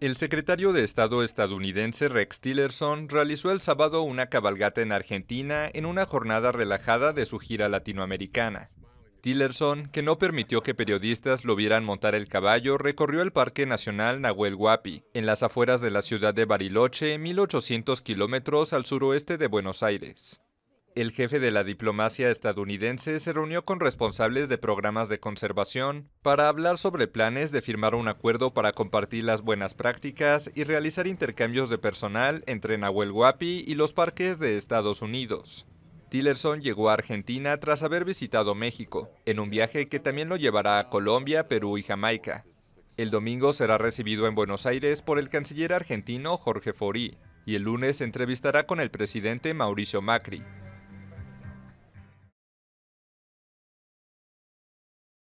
El secretario de Estado estadounidense Rex Tillerson realizó el sábado una cabalgata en Argentina en una jornada relajada de su gira latinoamericana. Tillerson, que no permitió que periodistas lo vieran montar el caballo, recorrió el Parque Nacional Nahuel Huapi, en las afueras de la ciudad de Bariloche, 1800 kilómetros al suroeste de Buenos Aires el jefe de la diplomacia estadounidense se reunió con responsables de programas de conservación para hablar sobre planes de firmar un acuerdo para compartir las buenas prácticas y realizar intercambios de personal entre Nahuel Huapi y los parques de Estados Unidos. Tillerson llegó a Argentina tras haber visitado México, en un viaje que también lo llevará a Colombia, Perú y Jamaica. El domingo será recibido en Buenos Aires por el canciller argentino Jorge Forí y el lunes entrevistará con el presidente Mauricio Macri.